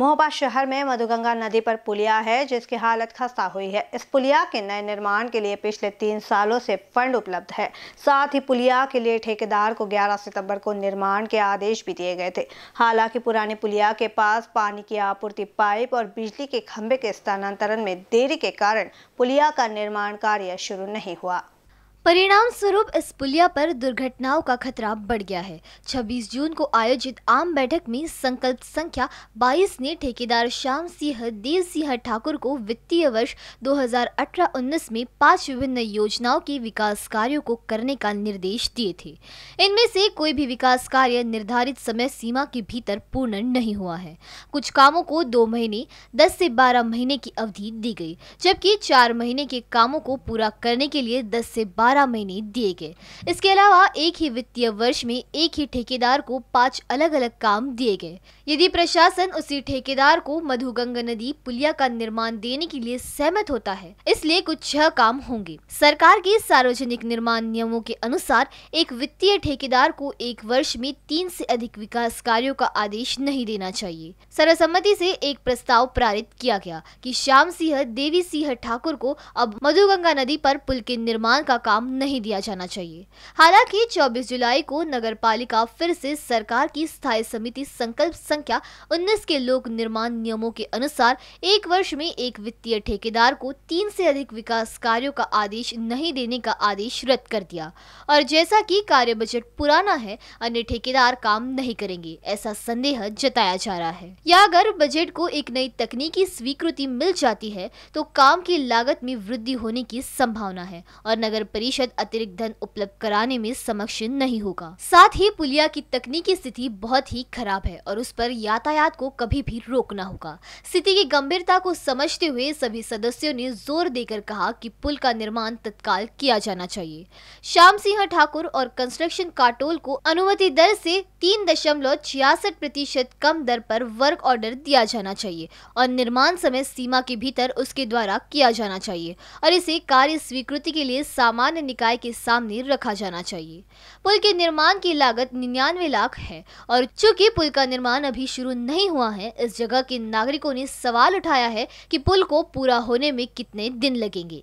मोहबा शहर में मधुगंगा नदी पर पुलिया है जिसकी हालत खस्ता हुई है इस पुलिया के नए निर्माण के लिए पिछले तीन सालों से फंड उपलब्ध है साथ ही पुलिया के लिए ठेकेदार को 11 सितंबर को निर्माण के आदेश भी दिए गए थे हालांकि पुराने पुलिया के पास पानी की आपूर्ति पाइप और बिजली के खंभे के स्थानांतरण में देरी के कारण पुलिया का निर्माण कार्य शुरू नहीं हुआ परिणाम स्वरूप इस पुलिया पर दुर्घटनाओं का खतरा बढ़ गया है 26 जून को आयोजित आम बैठक में संकल्प संख्या 22 ने ठेकेदार श्याम सिंह देव सिंह ठाकुर को वित्तीय वर्ष 2018-19 में पांच विभिन्न योजनाओं के विकास कार्यों को करने का निर्देश दिए थे इनमें से कोई भी विकास कार्य निर्धारित समय सीमा के भीतर पूर्ण नहीं हुआ है कुछ कामों को दो महीने दस से बारह महीने की अवधि दी गई जबकि चार महीने के कामों को पूरा करने के लिए दस से बारह बारह महीने दिए गए इसके अलावा एक ही वित्तीय वर्ष में एक ही ठेकेदार को पांच अलग अलग काम दिए गए यदि प्रशासन उसी ठेकेदार को मधुगंगा नदी पुलिया का निर्माण देने के लिए सहमत होता है इसलिए कुछ छह काम होंगे सरकार के सार्वजनिक निर्माण नियमों के अनुसार एक वित्तीय ठेकेदार को एक वर्ष में तीन से अधिक विकास कार्यों का आदेश नहीं देना चाहिए सर्वसम्मति से एक प्रस्ताव पारित किया गया कि श्याम सिंह देवी सिंह ठाकुर को अब मधुगंगा नदी पर पुल के निर्माण का काम नाम नहीं दिया जाना चाहिए हालांकि 24 जुलाई को नगर पालिका फिर से सरकार की स्थायी समिति संकल्प संख्या 19 के लोक निर्माण नियमों के अनुसार एक वर्ष में एक वित्तीय ठेकेदार को तीन से अधिक विकास कार्यों का आदेश नहीं देने का आदेश रद्द कर दिया और जैसा की कार्य बजट पुराना है अन्य ठेकेदार काम नहीं करेंगे ऐसा संदेह जताया जा रहा है या अगर बजट को एक नई तकनीकी स्वीकृति मिल जाती है तो काम की लागत में वृद्धि होने की संभावना है और नगर परिषद प्रतिशत अतिरिक्त धन उपलब्ध कराने में समक्ष नहीं होगा साथ ही पुलिया की तकनीकी स्थिति बहुत ही खराब है और उस पर यातायात को कभी भी रोकना होगा स्थिति की गंभीरता को समझते हुए सभी सदस्यों ने जोर देकर कहा कि पुल का निर्माण तत्काल किया जाना चाहिए श्याम सिंह ठाकुर और कंस्ट्रक्शन काटोल को अनुमति दर से तीन दशमलव छियासठ प्रतिशत कम दर पर वर्क ऑर्डर दिया जाना चाहिए और निर्माण समय सीमा के भीतर उसके द्वारा किया जाना चाहिए और इसे कार्य स्वीकृति के लिए सामान्य स्थानीय निकाय के सामने रखा जाना चाहिए पुल के निर्माण की लागत निन्यानवे लाख है और चूंकि पुल का निर्माण अभी शुरू नहीं हुआ है इस जगह के नागरिकों ने सवाल उठाया है कि पुल को पूरा होने में कितने दिन लगेंगे